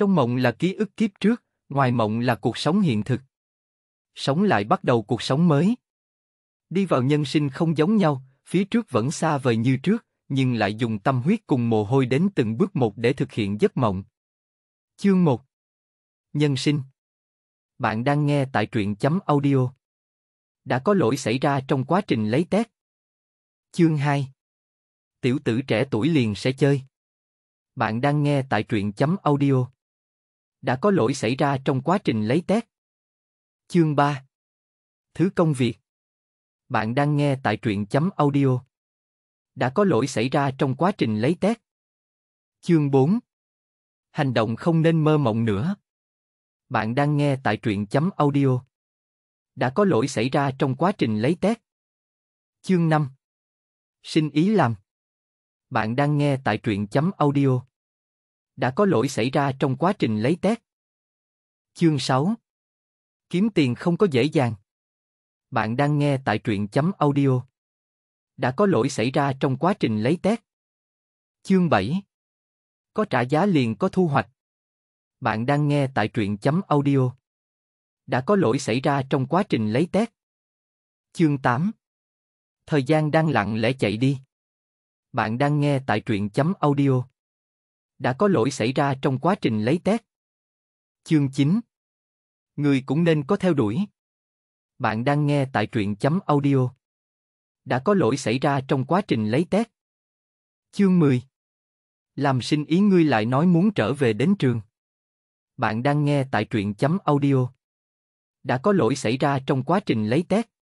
Trong mộng là ký ức kiếp trước, ngoài mộng là cuộc sống hiện thực. Sống lại bắt đầu cuộc sống mới. Đi vào nhân sinh không giống nhau, phía trước vẫn xa vời như trước, nhưng lại dùng tâm huyết cùng mồ hôi đến từng bước một để thực hiện giấc mộng. Chương 1 Nhân sinh Bạn đang nghe tại truyện chấm audio. Đã có lỗi xảy ra trong quá trình lấy test. Chương 2 Tiểu tử trẻ tuổi liền sẽ chơi. Bạn đang nghe tại truyện chấm audio đã có lỗi xảy ra trong quá trình lấy test. Chương 3 Thứ công việc Bạn đang nghe tại truyện chấm audio. Đã có lỗi xảy ra trong quá trình lấy test. Chương 4 Hành động không nên mơ mộng nữa. Bạn đang nghe tại truyện chấm audio. Đã có lỗi xảy ra trong quá trình lấy test. Chương 5 Xin ý làm. Bạn đang nghe tại truyện chấm audio đã có lỗi xảy ra trong quá trình lấy test. Chương 6 Kiếm tiền không có dễ dàng. Bạn đang nghe tại truyện chấm audio. Đã có lỗi xảy ra trong quá trình lấy test. Chương 7 Có trả giá liền có thu hoạch. Bạn đang nghe tại truyện chấm audio. Đã có lỗi xảy ra trong quá trình lấy test. Chương 8 Thời gian đang lặng lẽ chạy đi. Bạn đang nghe tại truyện chấm audio đã có lỗi xảy ra trong quá trình lấy test. Chương 9 Người cũng nên có theo đuổi. Bạn đang nghe tại truyện chấm audio. Đã có lỗi xảy ra trong quá trình lấy test. Chương 10 Làm sinh ý ngươi lại nói muốn trở về đến trường. Bạn đang nghe tại truyện chấm audio. Đã có lỗi xảy ra trong quá trình lấy test.